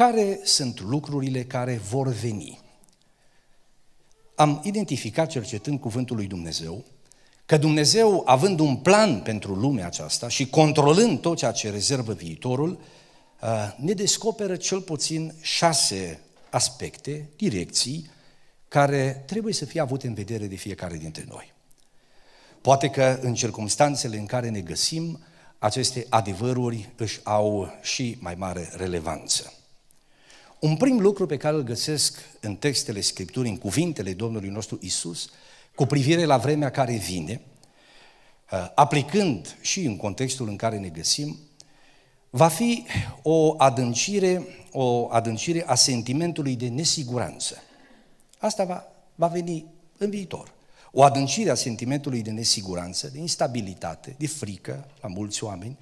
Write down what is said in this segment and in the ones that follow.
Care sunt lucrurile care vor veni? Am identificat cercetând cuvântul lui Dumnezeu că Dumnezeu, având un plan pentru lumea aceasta și controlând tot ceea ce rezervă viitorul, uh, ne descoperă cel puțin șase aspecte, direcții, care trebuie să fie avute în vedere de fiecare dintre noi. Poate că în circumstanțele în care ne găsim, aceste adevăruri își au și mai mare relevanță. Un prim lucru pe care îl găsesc în textele Scripturii, în cuvintele Domnului nostru Isus, cu privire la vremea care vine, uh, aplicând și în contextul în care ne găsim, va fi o adâncire, o adâncire a sentimentului de nesiguranță. Asta va, va veni în viitor. O adâncire a sentimentului de nesiguranță, de instabilitate, de frică la mulți oameni,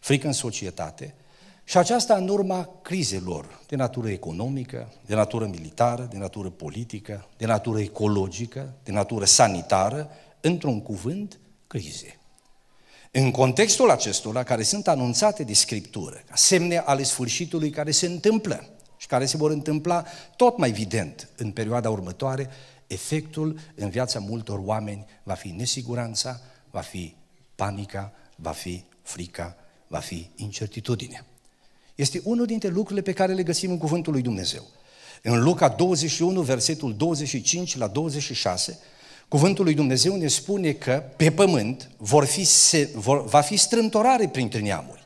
frică în societate, și aceasta în urma crizelor de natură economică, de natură militară, de natură politică, de natură ecologică, de natură sanitară, într-un cuvânt, crize. În contextul acestora, care sunt anunțate de Scriptură, ca semne ale sfârșitului care se întâmplă și care se vor întâmpla tot mai evident în perioada următoare, efectul în viața multor oameni va fi nesiguranța, va fi panica, va fi frica, va fi incertitudinea. Este unul dintre lucrurile pe care le găsim în Cuvântul lui Dumnezeu. În Luca 21, versetul 25 la 26, Cuvântul lui Dumnezeu ne spune că pe pământ vor fi, se, vor, va fi strântorare printre neamuri,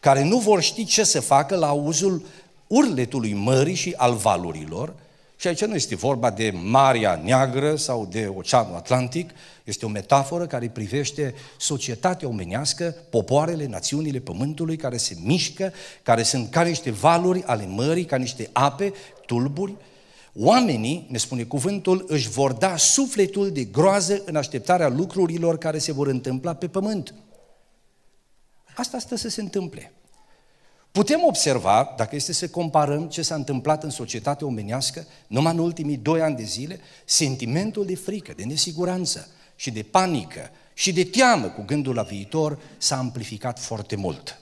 care nu vor ști ce să facă la auzul urletului mării și al valurilor, și aici nu este vorba de Marea Neagră sau de Oceanul Atlantic, este o metaforă care privește societatea omenească, popoarele, națiunile pământului care se mișcă, care sunt ca niște valuri ale mării, ca niște ape, tulburi. Oamenii, ne spune cuvântul, își vor da sufletul de groază în așteptarea lucrurilor care se vor întâmpla pe pământ. Asta stă să se întâmple. Putem observa, dacă este să comparăm ce s-a întâmplat în societatea omenească, numai în ultimii doi ani de zile, sentimentul de frică, de nesiguranță și de panică și de teamă cu gândul la viitor s-a amplificat foarte mult.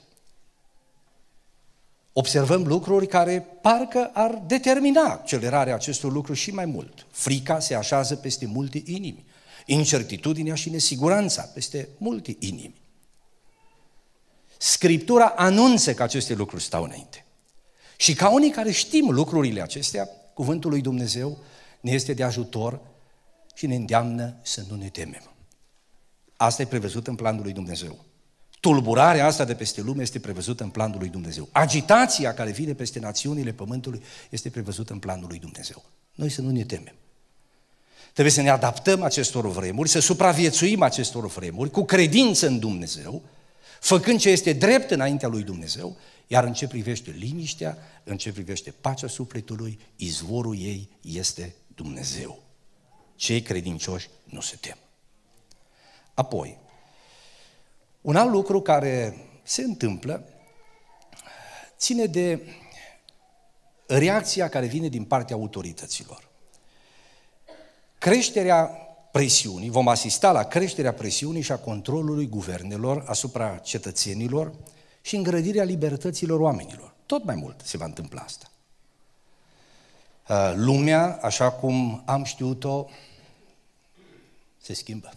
Observăm lucruri care parcă ar determina accelerarea acestor lucruri și mai mult. Frica se așează peste multe inimi, incertitudinea și nesiguranța peste multe inimi. Scriptura anunță că aceste lucruri stau înainte. Și ca unii care știm lucrurile acestea, cuvântul lui Dumnezeu ne este de ajutor și ne îndeamnă să nu ne temem. Asta e prevăzut în planul lui Dumnezeu. Tulburarea asta de peste lume este prevăzută în planul lui Dumnezeu. Agitația care vine peste națiunile pământului este prevăzută în planul lui Dumnezeu. Noi să nu ne temem. Trebuie să ne adaptăm acestor vremuri, să supraviețuim acestor vremuri cu credință în Dumnezeu, făcând ce este drept înaintea lui Dumnezeu, iar în ce privește liniștea, în ce privește pacea sufletului, izvorul ei este Dumnezeu. Cei credincioși nu se tem. Apoi, un alt lucru care se întâmplă ține de reacția care vine din partea autorităților. Creșterea presiunii, vom asista la creșterea presiunii și a controlului guvernelor asupra cetățenilor și îngrădirea libertăților oamenilor. Tot mai mult se va întâmpla asta. Uh, lumea, așa cum am știut-o, se schimbă.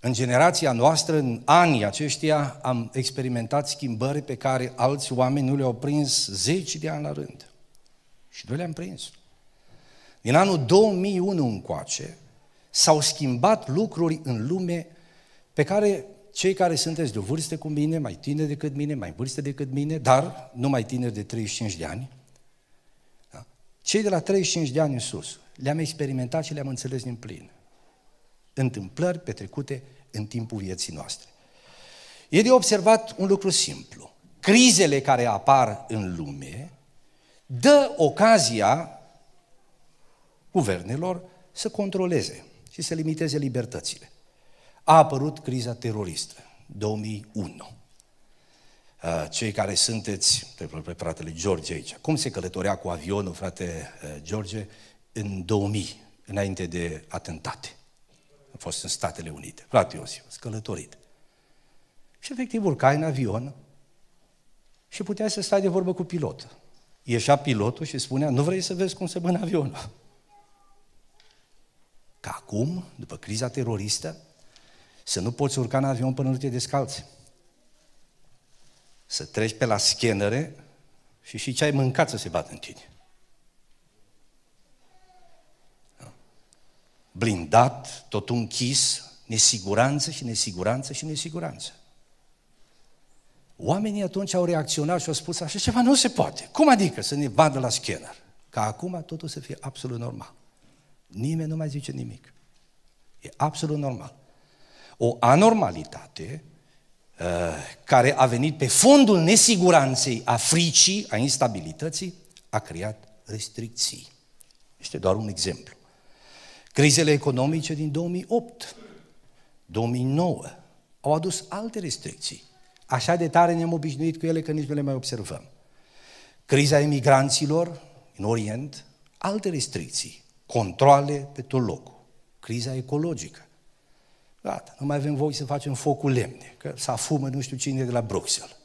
În generația noastră, în anii aceștia, am experimentat schimbări pe care alți oameni nu le-au prins zeci de ani la rând. Și noi le-am prins. Din anul 2001 încoace s-au schimbat lucruri în lume pe care cei care sunteți de vârstă cu mine, mai tineri decât mine, mai vârstă decât mine, dar nu mai tineri de 35 de ani, da? cei de la 35 de ani în sus, le-am experimentat și le-am înțeles din plin. Întâmplări petrecute în timpul vieții noastre. E de observat un lucru simplu. Crizele care apar în lume dă ocazia guvernelor să controleze și să limiteze libertățile. A apărut criza teroristă, 2001. Uh, cei care sunteți, pe fratele George aici, cum se călătorea cu avionul, frate uh, George, în 2000, înainte de atentate? A fost în Statele Unite. Frate Iosif, călătorit. Și efectiv urca în avion și putea să stai de vorbă cu pilotul. Ieșea pilotul și spunea, nu vrei să vezi cum se bână avionul. Ca acum, după criza teroristă, să nu poți urca în avion până nu te descalți. Să treci pe la scanere și și ce ai mâncat să se bată în tine. Blindat, tot închis, nesiguranță și nesiguranță și nesiguranță. Oamenii atunci au reacționat și au spus așa ceva nu se poate. Cum adică să ne vadă la scanner? Ca acum totul să fie absolut normal. Nimeni nu mai zice nimic. E absolut normal. O anormalitate uh, care a venit pe fondul nesiguranței, a fricii, a instabilității, a creat restricții. Este doar un exemplu. Crizele economice din 2008, 2009 au adus alte restricții. Așa de tare ne-am obișnuit cu ele că nici nu le mai observăm. Criza emigranților în Orient, alte restricții. Controle pe tot locul. Criza ecologică. Gata, nu mai avem voie să facem focul lemne, că să fumă nu știu cine de la Bruxelles.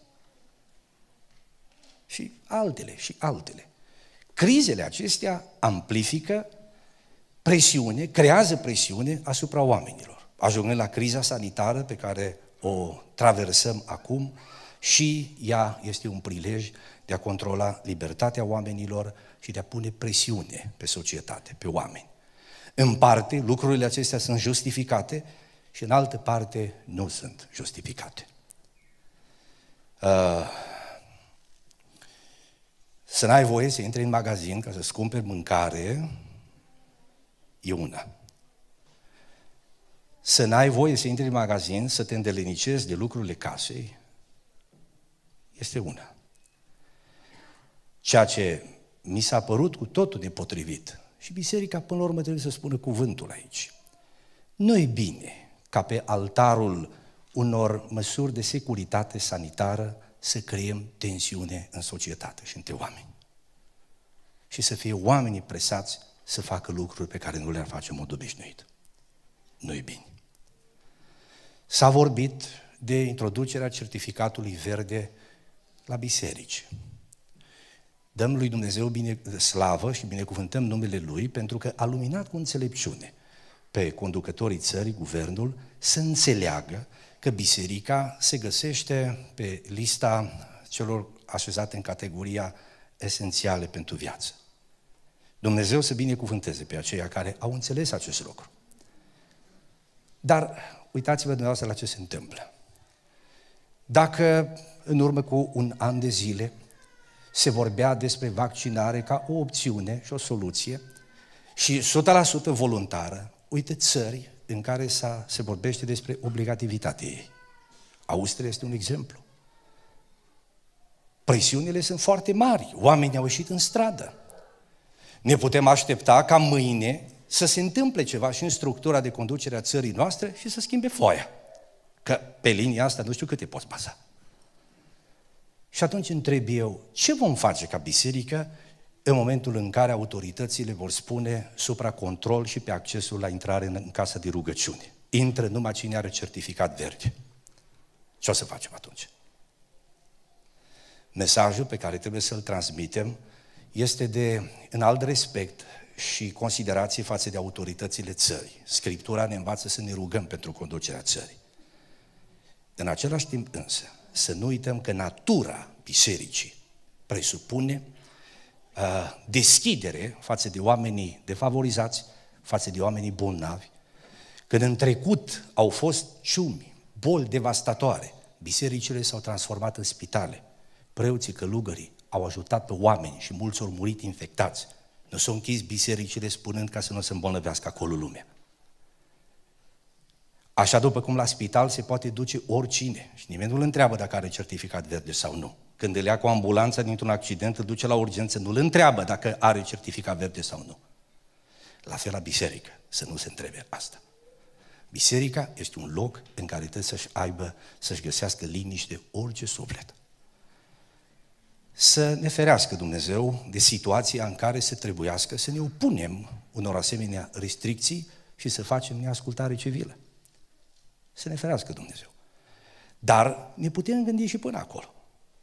Și altele, și altele. Crizele acestea amplifică presiune, creează presiune asupra oamenilor, ajungând la criza sanitară pe care o traversăm acum și ea este un prilej de a controla libertatea oamenilor, și de a pune presiune pe societate, pe oameni. În parte, lucrurile acestea sunt justificate și în altă parte nu sunt justificate. Uh, să n-ai voie să intri în magazin ca să-ți cumperi mâncare e una. Să n-ai voie să intri în magazin, să te îndelenicezi de lucrurile casei, este una. Ceea ce mi s-a părut cu totul nepotrivit. Și biserica, până la urmă, trebuie să spună cuvântul aici. nu e bine ca pe altarul unor măsuri de securitate sanitară să creăm tensiune în societate și între oameni. Și să fie oamenii presați să facă lucruri pe care nu le-ar face în mod obișnuit. nu e bine. S-a vorbit de introducerea certificatului verde la biserici. Dăm lui Dumnezeu bine, slavă și binecuvântăm numele Lui pentru că a luminat cu înțelepciune pe conducătorii țării, guvernul, să înțeleagă că biserica se găsește pe lista celor așezate în categoria esențiale pentru viață. Dumnezeu să binecuvânteze pe aceia care au înțeles acest lucru. Dar uitați-vă dumneavoastră la ce se întâmplă. Dacă în urmă cu un an de zile se vorbea despre vaccinare ca o opțiune și o soluție și 100% voluntară. Uite țări în care se vorbește despre obligativitatea ei. Austria este un exemplu. Presiunile sunt foarte mari, oamenii au ieșit în stradă. Ne putem aștepta ca mâine să se întâmple ceva și în structura de conducere a țării noastre și să schimbe foaia. Că pe linia asta nu știu cât poți baza. Și atunci întreb eu, ce vom face ca biserică în momentul în care autoritățile vor spune supra control și pe accesul la intrare în casa de rugăciune? Intră numai cine are certificat verde. Ce o să facem atunci? Mesajul pe care trebuie să-l transmitem este de în alt respect și considerație față de autoritățile țării. Scriptura ne învață să ne rugăm pentru conducerea țării. În același timp însă, să nu uităm că natura bisericii presupune uh, deschidere față de oamenii defavorizați, față de oamenii bolnavi. Când în trecut au fost ciumi, boli devastatoare, bisericile s-au transformat în spitale. Preoții călugării au ajutat pe oameni și mulți au murit infectați. Nu s-au închis bisericile spunând ca să nu se îmbolnăvească acolo lumea. Așa după cum la spital se poate duce oricine și nimeni nu-l întreabă dacă are certificat verde sau nu. Când îl ia cu ambulanța dintr-un accident, îl duce la urgență, nu îl întreabă dacă are certificat verde sau nu. La fel la biserică, să nu se întrebe asta. Biserica este un loc în care trebuie să-și aibă, să-și găsească liniște orice suflet. Să ne ferească Dumnezeu de situația în care se trebuiască să ne opunem unor asemenea restricții și să facem neascultare civilă. Să ne ferească Dumnezeu. Dar ne putem gândi și până acolo.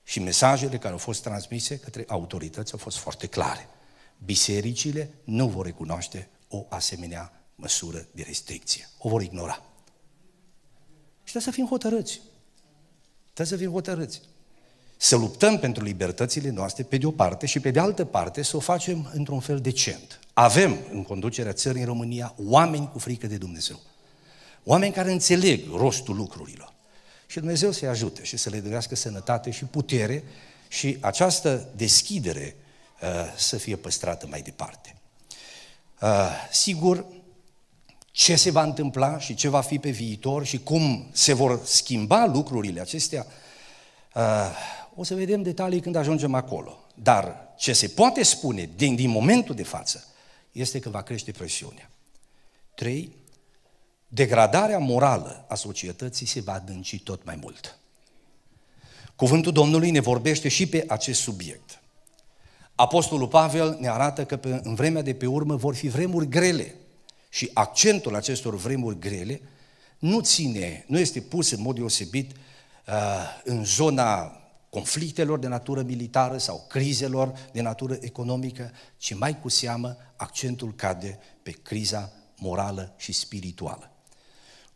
Și mesajele care au fost transmise către autorități au fost foarte clare. Bisericile nu vor recunoaște o asemenea măsură de restricție. O vor ignora. Și trebuie să fim hotărâți. Trebuie să fim hotărâți. Să luptăm pentru libertățile noastre pe de o parte și pe de altă parte să o facem într-un fel decent. Avem în conducerea țării în România oameni cu frică de Dumnezeu. Oameni care înțeleg rostul lucrurilor. Și Dumnezeu să-i ajute și să le dăgească sănătate și putere și această deschidere uh, să fie păstrată mai departe. Uh, sigur, ce se va întâmpla și ce va fi pe viitor și cum se vor schimba lucrurile acestea, uh, o să vedem detalii când ajungem acolo. Dar ce se poate spune din, din momentul de față este că va crește presiunea. 3 degradarea morală a societății se va adânci tot mai mult. Cuvântul Domnului ne vorbește și pe acest subiect. Apostolul Pavel ne arată că pe, în vremea de pe urmă vor fi vremuri grele și accentul acestor vremuri grele nu ține, nu este pus în mod deosebit uh, în zona conflictelor de natură militară sau crizelor de natură economică, ci mai cu seamă accentul cade pe criza morală și spirituală.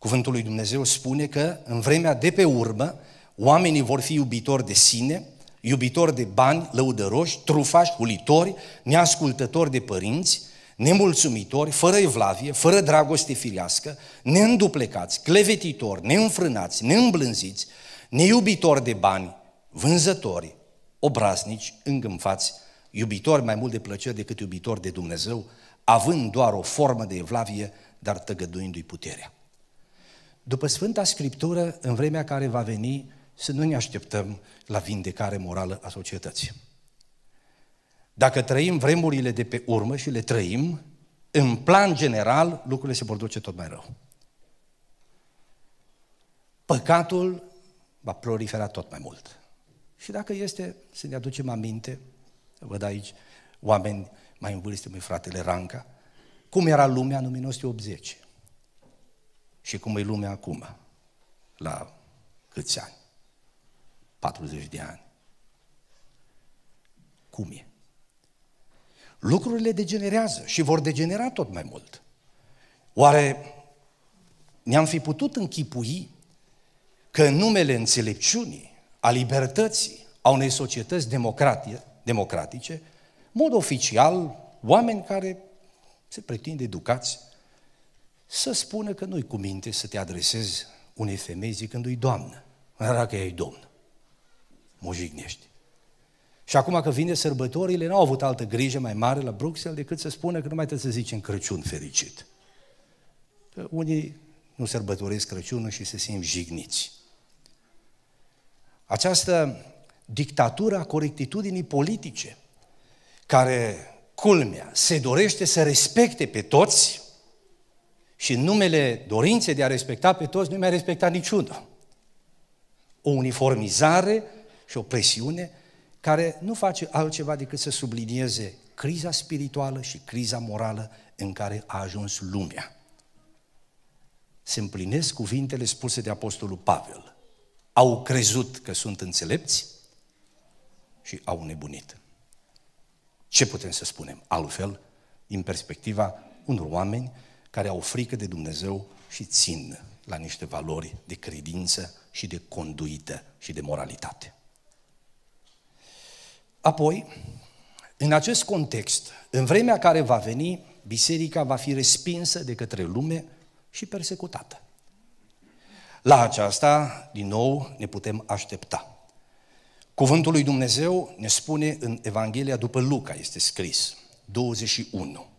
Cuvântul lui Dumnezeu spune că în vremea de pe urmă, oamenii vor fi iubitori de sine, iubitori de bani, lăudăroși, trufași, ulitori, neascultători de părinți, nemulțumitori, fără evlavie, fără dragoste firească, neînduplecați, clevetitori, neînfrânați, neîmblânziți, neiubitori de bani, vânzători, obraznici, îngânfați, iubitori mai mult de plăceri decât iubitori de Dumnezeu, având doar o formă de evlavie, dar tăgăduindu-i puterea. După Sfânta Scriptură, în vremea care va veni, să nu ne așteptăm la vindecare morală a societății. Dacă trăim vremurile de pe urmă și le trăim, în plan general, lucrurile se vor duce tot mai rău. Păcatul va prolifera tot mai mult. Și dacă este să ne aducem aminte, văd aici oameni mai în vârstă, mai fratele Ranca, cum era lumea în 1980 și cum e lumea acum, la câți ani? 40 de ani. Cum e? Lucrurile degenerează și vor degenera tot mai mult. Oare ne-am fi putut închipui că în numele înțelepciunii, a libertății, a unei societăți democratice, mod oficial, oameni care se pretind educați, să spună că nu-i cu minte să te adresezi unei femei zicându-i Doamnă. că ei Domn. Mă jignești. Și acum că vine sărbătorile, n-au avut altă grijă mai mare la Bruxelles decât să spună că nu mai trebuie să zicem Crăciun fericit. Că unii nu sărbătoresc Crăciunul și se simt jigniți. Această dictatură a corectitudinii politice, care, culmea, se dorește să respecte pe toți, și în numele dorinței de a respecta pe toți, nu mi-a respectat niciunul. O uniformizare și o presiune care nu face altceva decât să sublinieze criza spirituală și criza morală în care a ajuns lumea. Se împlinesc cuvintele spuse de Apostolul Pavel. Au crezut că sunt înțelepți și au nebunit. Ce putem să spunem? Altfel, din perspectiva unor oameni care au frică de Dumnezeu și țin la niște valori de credință și de conduită și de moralitate. Apoi, în acest context, în vremea care va veni, biserica va fi respinsă de către lume și persecutată. La aceasta, din nou, ne putem aștepta. Cuvântul lui Dumnezeu ne spune în Evanghelia după Luca, este scris, 21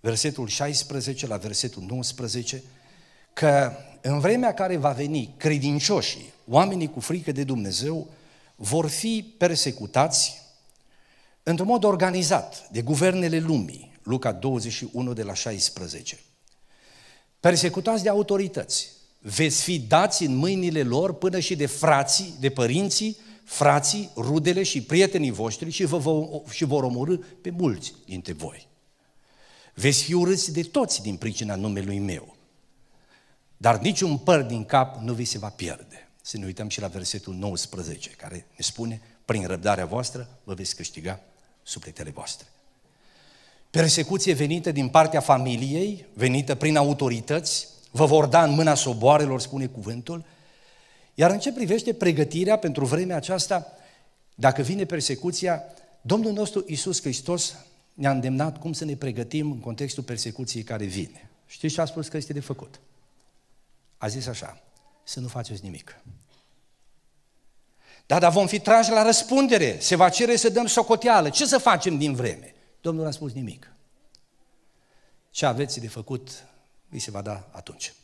versetul 16 la versetul 19, că în vremea care va veni, credincioșii, oamenii cu frică de Dumnezeu, vor fi persecutați într-un mod organizat de guvernele lumii, Luca 21 de la 16. Persecutați de autorități, veți fi dați în mâinile lor până și de frații, de părinții, frații, rudele și prietenii voștri și, vă, vă, și vor omorâ pe mulți dintre voi. Veți fi urâți de toți din pricina numelui meu. Dar niciun păr din cap nu vi se va pierde. Să ne uităm și la versetul 19, care ne spune, prin răbdarea voastră vă veți câștiga sufletele voastre. Persecuție venită din partea familiei, venită prin autorități, vă vor da în mâna soboarelor, spune cuvântul, iar în ce privește pregătirea pentru vremea aceasta, dacă vine persecuția, Domnul nostru Isus Hristos ne-a îndemnat cum să ne pregătim în contextul persecuției care vine. Știți ce a spus că este de făcut? A zis așa, să nu faceți nimic. Da, dar vom fi trași la răspundere, se va cere să dăm socoteală. Ce să facem din vreme? Domnul a spus nimic. Ce aveți de făcut, vi se va da atunci.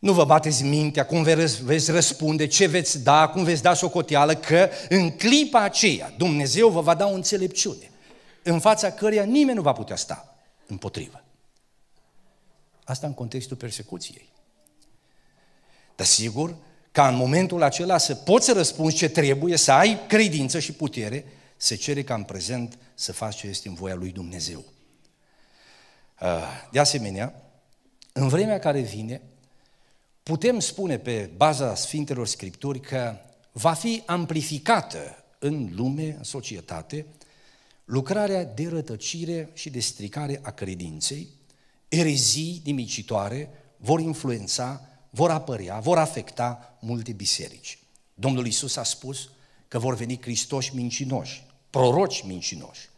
Nu vă bateți mintea cum veți răspunde, ce veți da, cum veți da socoteală, că în clipa aceea Dumnezeu vă va da o înțelepciune în fața căreia nimeni nu va putea sta împotrivă. Asta în contextul persecuției. Dar sigur, ca în momentul acela să poți să răspunzi ce trebuie, să ai credință și putere, se cere ca în prezent să faci ce este în voia lui Dumnezeu. Ah, de asemenea, în vremea care vine, putem spune pe baza Sfintelor Scripturi că va fi amplificată în lume, în societate, lucrarea de rătăcire și de stricare a credinței, erezii nimicitoare vor influența, vor apărea, vor afecta multe biserici. Domnul Isus a spus că vor veni cristoși mincinoși, proroci mincinoși,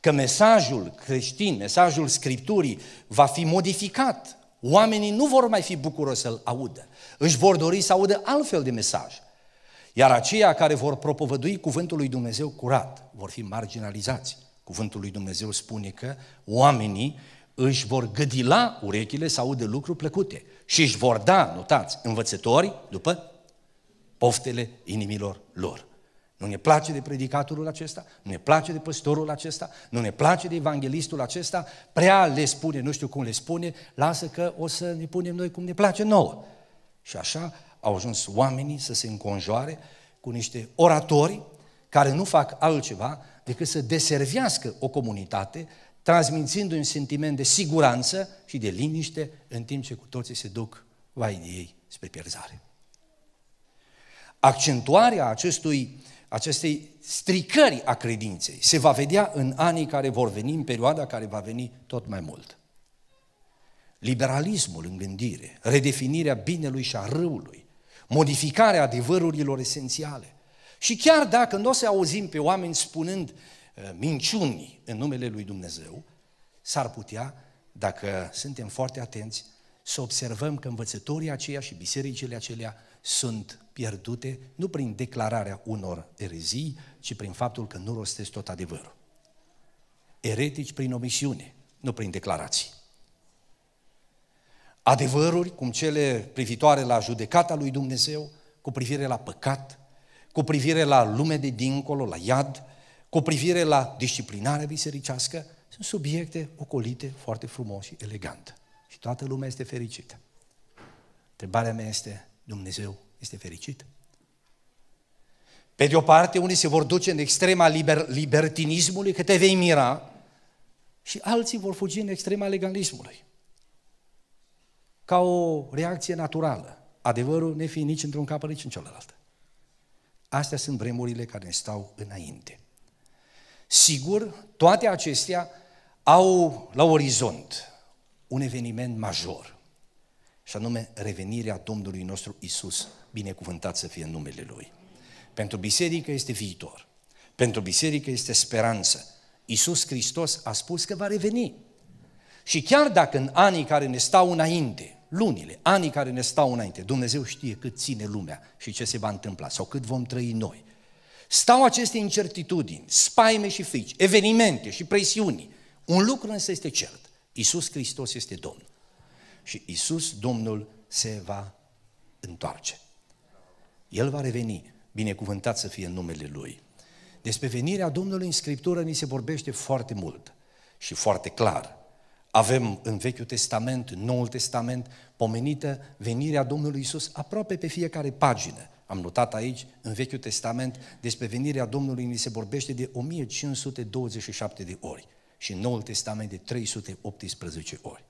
că mesajul creștin, mesajul Scripturii va fi modificat, oamenii nu vor mai fi bucuroși să-l audă. Își vor dori să audă altfel de mesaj. Iar aceia care vor propovădui cuvântul lui Dumnezeu curat vor fi marginalizați. Cuvântul lui Dumnezeu spune că oamenii își vor gădila urechile să audă lucruri plăcute și își vor da, notați, învățători după poftele inimilor lor. Nu ne place de predicatorul acesta, nu ne place de păstorul acesta, nu ne place de evanghelistul acesta, prea le spune, nu știu cum le spune, lasă că o să ne punem noi cum ne place nouă. Și așa au ajuns oamenii să se înconjoare cu niște oratori care nu fac altceva decât să deservească o comunitate, transmițându-i un sentiment de siguranță și de liniște, în timp ce cu toții se duc vai de ei spre pierzare. Accentuarea acestui acestei stricări a credinței se va vedea în anii care vor veni, în perioada care va veni tot mai mult. Liberalismul în gândire, redefinirea binelui și a râului, modificarea adevărurilor esențiale. Și chiar dacă nu o să auzim pe oameni spunând eh, minciuni în numele lui Dumnezeu, s-ar putea, dacă suntem foarte atenți, să observăm că învățătorii aceia și bisericile acelea sunt pierdute nu prin declararea unor erezii, ci prin faptul că nu rostesc tot adevărul. Eretici prin omisiune, nu prin declarații. Adevăruri, cum cele privitoare la judecata lui Dumnezeu, cu privire la păcat, cu privire la lume de dincolo, la iad, cu privire la disciplinarea bisericească, sunt subiecte ocolite foarte frumos și elegant. Și toată lumea este fericită. Întrebarea mea este, Dumnezeu este fericit. Pe de o parte, unii se vor duce în extrema liber, libertinismului, că te vei mira, și alții vor fugi în extrema legalismului. Ca o reacție naturală, adevărul ne fi nici într-un cap, nici în celălalt. Astea sunt vremurile care ne stau înainte. Sigur, toate acestea au la orizont un eveniment major, și anume revenirea Domnului nostru Isus binecuvântat să fie numele Lui. Pentru biserică este viitor. Pentru biserică este speranță. Iisus Hristos a spus că va reveni. Și chiar dacă în anii care ne stau înainte, lunile, anii care ne stau înainte, Dumnezeu știe cât ține lumea și ce se va întâmpla sau cât vom trăi noi. Stau aceste incertitudini, spaime și frici, evenimente și presiuni. Un lucru însă este cert. Iisus Hristos este Domn. Și Iisus Domnul se va întoarce. El va reveni, binecuvântat să fie în numele Lui. Despre venirea Domnului în Scriptură ni se vorbește foarte mult și foarte clar. Avem în Vechiul Testament, în Noul Testament, pomenită venirea Domnului Isus aproape pe fiecare pagină. Am notat aici, în Vechiul Testament, despre venirea Domnului ni se vorbește de 1527 de ori și în Noul Testament de 318 ori.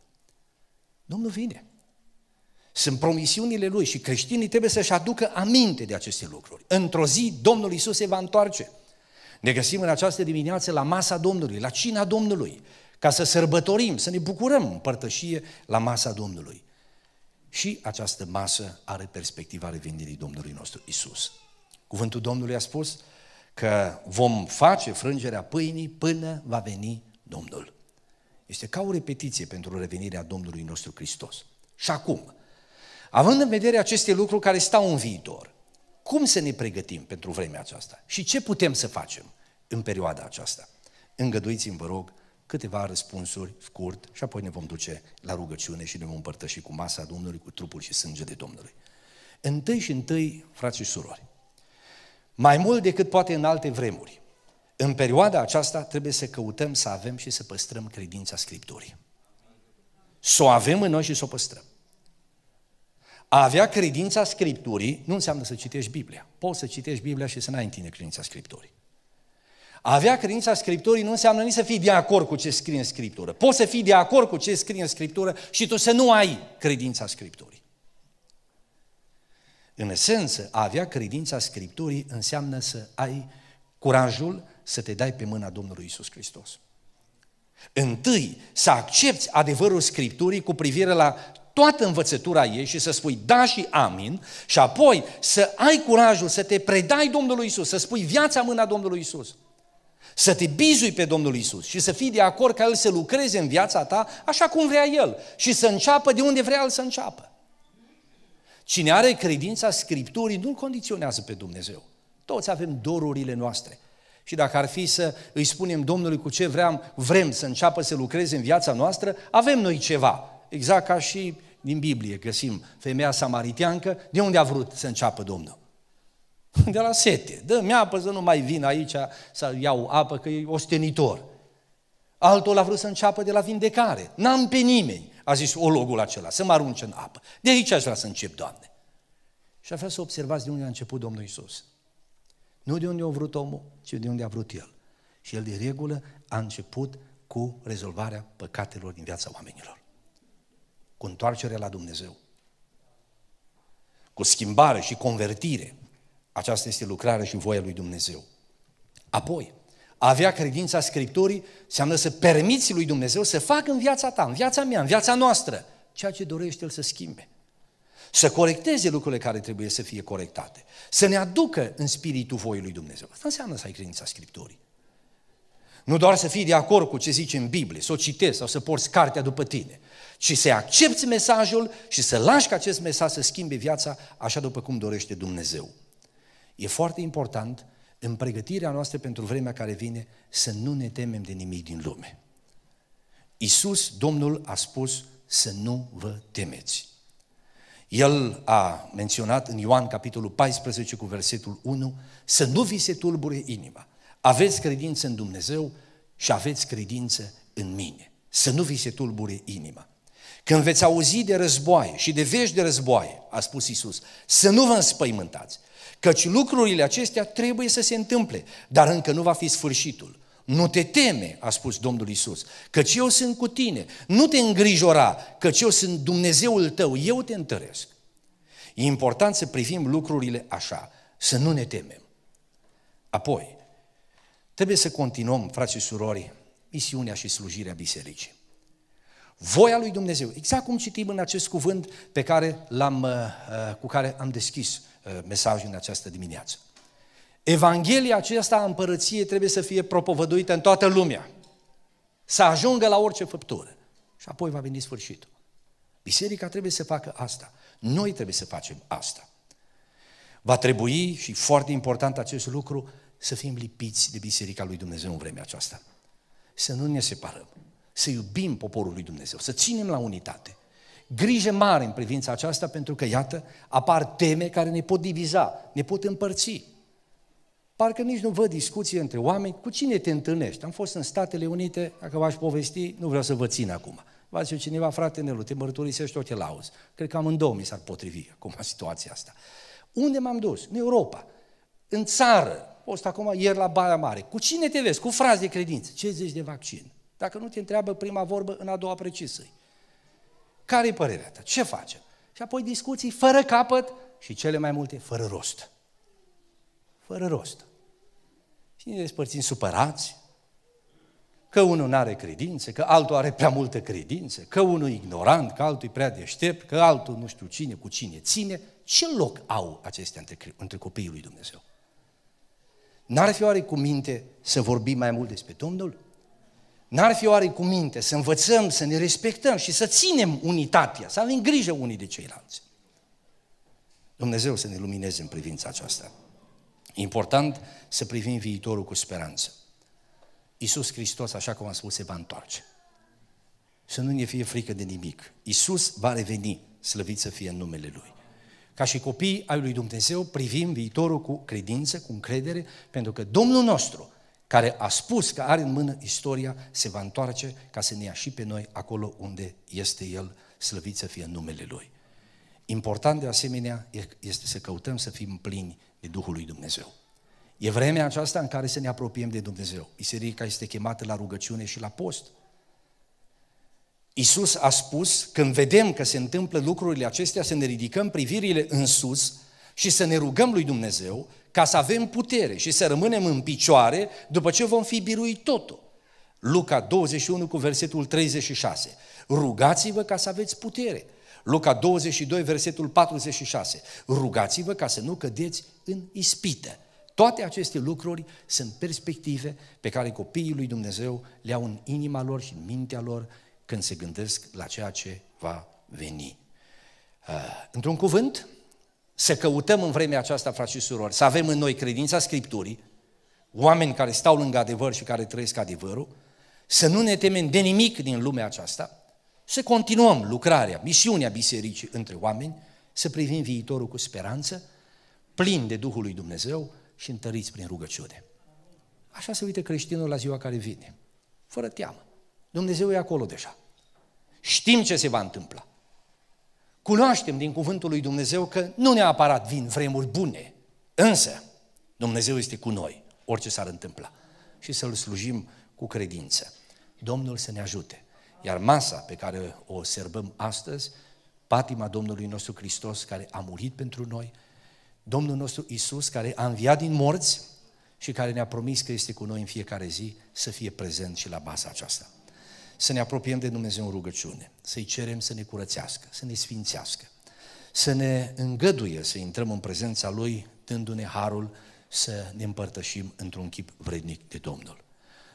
Domnul vine sunt promisiunile Lui și creștinii trebuie să-și aducă aminte de aceste lucruri. Într-o zi Domnul Isus se va întoarce. Ne găsim în această dimineață la masa Domnului, la cina Domnului, ca să sărbătorim, să ne bucurăm în părtășie la masa Domnului. Și această masă are perspectiva revenirii Domnului nostru Isus. Cuvântul Domnului a spus că vom face frângerea pâinii până va veni Domnul. Este ca o repetiție pentru revenirea Domnului nostru Hristos. Și acum, Având în vedere aceste lucruri care stau în viitor, cum să ne pregătim pentru vremea aceasta? Și ce putem să facem în perioada aceasta? Îngăduiți-mi, vă rog, câteva răspunsuri scurt și apoi ne vom duce la rugăciune și ne vom împărtăși cu masa Domnului, cu trupul și sângele Domnului. Întâi și întâi, frați și surori, mai mult decât poate în alte vremuri, în perioada aceasta trebuie să căutăm să avem și să păstrăm credința Scripturii. Să o avem în noi și să o păstrăm. A avea credința Scripturii nu înseamnă să citești Biblia. Poți să citești Biblia și să n-ai întinde credința Scripturii. A avea credința Scripturii nu înseamnă nici să fii de acord cu ce scrie în Scriptură. Poți să fii de acord cu ce scrie în Scriptură și tu să nu ai credința Scripturii. În esență, a avea credința Scripturii înseamnă să ai curajul să te dai pe mâna Domnului Isus Hristos. Întâi, să accepti adevărul Scripturii cu privire la toată învățătura ei și să spui da și amin și apoi să ai curajul să te predai Domnului Isus, să spui viața mâna Domnului Isus. Să te bizui pe Domnul Isus și să fii de acord ca El să lucreze în viața ta așa cum vrea El și să înceapă de unde vrea El să înceapă. Cine are credința Scripturii nu condiționează pe Dumnezeu. Toți avem dorurile noastre. Și dacă ar fi să îi spunem Domnului cu ce vrem vrem să înceapă să lucreze în viața noastră, avem noi ceva. Exact ca și din Biblie găsim femeia samariteancă, de unde a vrut să înceapă Domnul? De la sete. Dă-mi apă să nu mai vin aici să iau apă că e ostenitor. Altul a vrut să înceapă de la vindecare. N-am pe nimeni, a zis ologul acela, să mă arunce în apă. De aici aș vrea să încep, Doamne. Și a vrea să observați de unde a început Domnul Isus. Nu de unde a vrut omul, ci de unde a vrut el. Și el, de regulă, a început cu rezolvarea păcatelor din viața oamenilor cu întoarcere la Dumnezeu, cu schimbare și convertire. Aceasta este lucrarea și voia lui Dumnezeu. Apoi, avea credința Scripturii înseamnă să permiți lui Dumnezeu să facă în viața ta, în viața mea, în viața noastră, ceea ce dorește El să schimbe. Să corecteze lucrurile care trebuie să fie corectate. Să ne aducă în spiritul voii lui Dumnezeu. Asta înseamnă să ai credința Scripturii. Nu doar să fii de acord cu ce zice în Biblie, să o citești sau să porți cartea după tine, ci să accepti mesajul și să lași ca acest mesaj să schimbe viața așa după cum dorește Dumnezeu. E foarte important în pregătirea noastră pentru vremea care vine să nu ne temem de nimic din lume. Isus, Domnul, a spus să nu vă temeți. El a menționat în Ioan capitolul 14 cu versetul 1 să nu vi se tulbure inima. Aveți credință în Dumnezeu și aveți credință în mine. Să nu vi se tulbure inima. Când veți auzi de războaie și de vești de războaie, a spus Isus, să nu vă înspăimântați, căci lucrurile acestea trebuie să se întâmple, dar încă nu va fi sfârșitul. Nu te teme, a spus Domnul Isus, căci eu sunt cu tine. Nu te îngrijora, căci eu sunt Dumnezeul tău, eu te întăresc. E important să privim lucrurile așa, să nu ne temem. Apoi, Trebuie să continuăm, frații și surori, misiunea și slujirea bisericii. Voia lui Dumnezeu, exact cum citim în acest cuvânt pe care l-am, uh, cu care am deschis uh, mesajul în această dimineață. Evanghelia aceasta a împărăției trebuie să fie propovăduită în toată lumea, să ajungă la orice făptură și apoi va veni sfârșitul. Biserica trebuie să facă asta. Noi trebuie să facem asta. Va trebui, și foarte important acest lucru, să fim lipiți de Biserica lui Dumnezeu în vremea aceasta. Să nu ne separăm, să iubim poporul lui Dumnezeu, să ținem la unitate. Grijă mare în privința aceasta, pentru că, iată, apar teme care ne pot diviza, ne pot împărți. Parcă nici nu văd discuții între oameni, cu cine te întâlnești? Am fost în Statele Unite, dacă v-aș povesti, nu vreau să vă țin acum. Vă zice cineva, frate Nelu, te mărturisești tot ce lauzi. Cred că amândouă mi s-ar potrivi acum situația asta. Unde m-am dus? În Europa în țară, fost acum ieri la Baia Mare, cu cine te vezi? Cu frazi de credință. Ce zici de vaccin? Dacă nu te întreabă prima vorbă, în a doua precisă care e părerea ta? Ce facem? Și apoi discuții fără capăt și cele mai multe fără rost. Fără rost. Și ne despărțim supărați, că unul nu are credință, că altul are prea multă credință, că unul e ignorant, că altul e prea deștept, că altul nu știu cine cu cine ține. Ce loc au acestea între, între copiii lui Dumnezeu? N-ar fi oare cu minte să vorbim mai mult despre Domnul? N-ar fi oare cu minte să învățăm, să ne respectăm și să ținem unitatea, să avem grijă unii de ceilalți? Dumnezeu să ne lumineze în privința aceasta. E important să privim viitorul cu speranță. Iisus Hristos, așa cum am spus, se va întoarce. Să nu ne fie frică de nimic. Iisus va reveni, slăvit să fie în numele Lui ca și copii ai lui Dumnezeu, privim viitorul cu credință, cu încredere, pentru că Domnul nostru, care a spus că are în mână istoria, se va întoarce ca să ne ia și pe noi acolo unde este El, slăvit să fie numele Lui. Important de asemenea este să căutăm să fim plini de Duhul lui Dumnezeu. E vremea aceasta în care să ne apropiem de Dumnezeu. Biserica este chemată la rugăciune și la post – Isus a spus, când vedem că se întâmplă lucrurile acestea, să ne ridicăm privirile în sus și să ne rugăm lui Dumnezeu ca să avem putere și să rămânem în picioare după ce vom fi biruit totul. Luca 21 cu versetul 36. Rugați-vă ca să aveți putere. Luca 22, versetul 46. Rugați-vă ca să nu cădeți în ispită. Toate aceste lucruri sunt perspective pe care copiii lui Dumnezeu le au în inima lor și în mintea lor când se gândesc la ceea ce va veni. Uh, într-un cuvânt, să căutăm în vremea aceasta, frați și surori, să avem în noi credința Scripturii, oameni care stau lângă adevăr și care trăiesc adevărul, să nu ne temem de nimic din lumea aceasta, să continuăm lucrarea, misiunea bisericii între oameni, să privim viitorul cu speranță, plin de Duhul lui Dumnezeu și întăriți prin rugăciune. Așa se uită creștinul la ziua care vine, fără teamă. Dumnezeu e acolo deja. Știm ce se va întâmpla. Cunoaștem din cuvântul lui Dumnezeu că nu neapărat vin vremuri bune, însă Dumnezeu este cu noi, orice s-ar întâmpla. Și să-L slujim cu credință. Domnul să ne ajute. Iar masa pe care o serbăm astăzi, patima Domnului nostru Hristos care a murit pentru noi, Domnul nostru Isus care a înviat din morți și care ne-a promis că este cu noi în fiecare zi, să fie prezent și la baza aceasta să ne apropiem de Dumnezeu în rugăciune, să-i cerem să ne curățească, să ne sfințească, să ne îngăduie să intrăm în prezența Lui, dându-ne harul să ne împărtășim într-un chip vrednic de Domnul.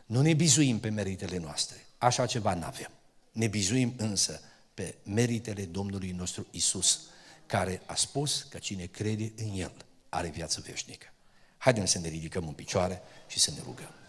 Nu ne bizuim pe meritele noastre, așa ceva nu avem. Ne bizuim însă pe meritele Domnului nostru Isus, care a spus că cine crede în El are viață veșnică. Haideți să ne ridicăm în picioare și să ne rugăm.